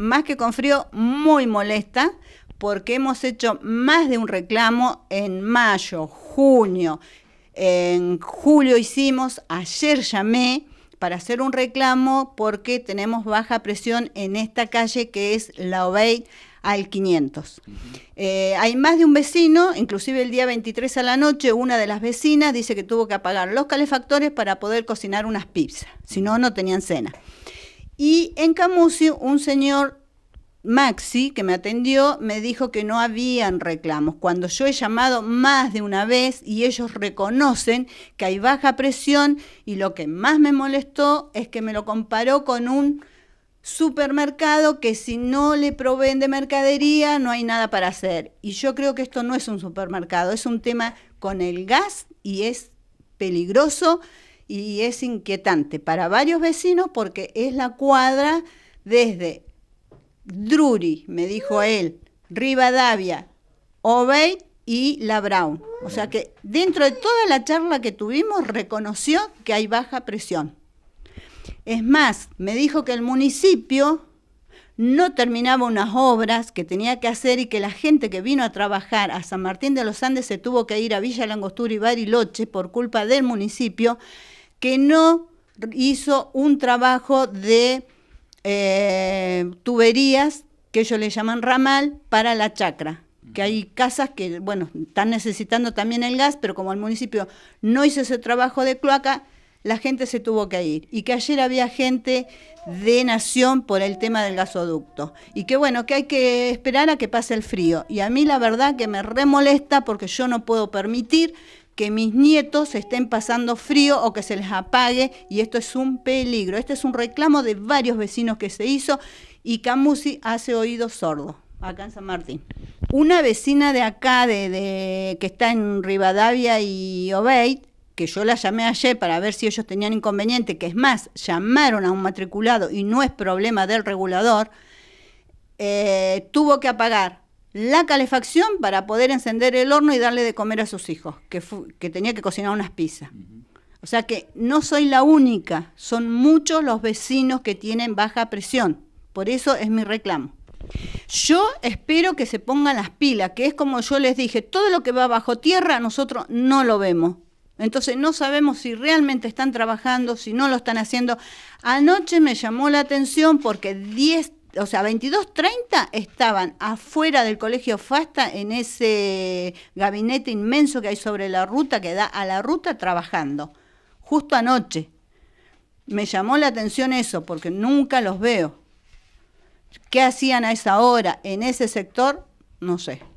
más que con frío, muy molesta, porque hemos hecho más de un reclamo en mayo, junio, en julio hicimos, ayer llamé para hacer un reclamo porque tenemos baja presión en esta calle que es la Obey al 500. Eh, hay más de un vecino, inclusive el día 23 a la noche, una de las vecinas dice que tuvo que apagar los calefactores para poder cocinar unas pizzas, si no, no tenían cena. Y en Camusio un señor Maxi, que me atendió, me dijo que no habían reclamos, cuando yo he llamado más de una vez y ellos reconocen que hay baja presión y lo que más me molestó es que me lo comparó con un supermercado que si no le proveen de mercadería no hay nada para hacer. Y yo creo que esto no es un supermercado, es un tema con el gas y es peligroso y es inquietante para varios vecinos porque es la cuadra desde Drury, me dijo él, Rivadavia, Obey y La Brown. O sea que dentro de toda la charla que tuvimos reconoció que hay baja presión. Es más, me dijo que el municipio no terminaba unas obras que tenía que hacer y que la gente que vino a trabajar a San Martín de los Andes se tuvo que ir a Villa Langostura y Bariloche por culpa del municipio que no hizo un trabajo de eh, tuberías, que ellos le llaman ramal, para la chacra. Que hay casas que, bueno, están necesitando también el gas, pero como el municipio no hizo ese trabajo de cloaca, la gente se tuvo que ir y que ayer había gente de nación por el tema del gasoducto y que bueno, que hay que esperar a que pase el frío. Y a mí la verdad que me remolesta porque yo no puedo permitir que mis nietos estén pasando frío o que se les apague y esto es un peligro. Este es un reclamo de varios vecinos que se hizo y Camusi hace oído sordo acá en San Martín. Una vecina de acá, de, que está en Rivadavia y Obeid, que yo la llamé ayer para ver si ellos tenían inconveniente, que es más, llamaron a un matriculado y no es problema del regulador, eh, tuvo que apagar la calefacción para poder encender el horno y darle de comer a sus hijos, que, tenía que cocinar unas pizzas. O sea que no soy la única, son muchos los vecinos que tienen baja presión. Por eso es mi reclamo. Yo espero que se pongan las pilas, que es como yo les dije, todo lo que va bajo tierra nosotros no lo vemos. Entonces no sabemos si realmente están trabajando, si no lo están haciendo. Anoche me llamó la atención porque 10, o sea, 22.30 estaban afuera del colegio Fasta en ese gabinete inmenso que hay sobre la ruta, que da a la ruta trabajando, justo anoche. Me llamó la atención eso porque nunca los veo. ¿Qué hacían a esa hora en ese sector? No sé.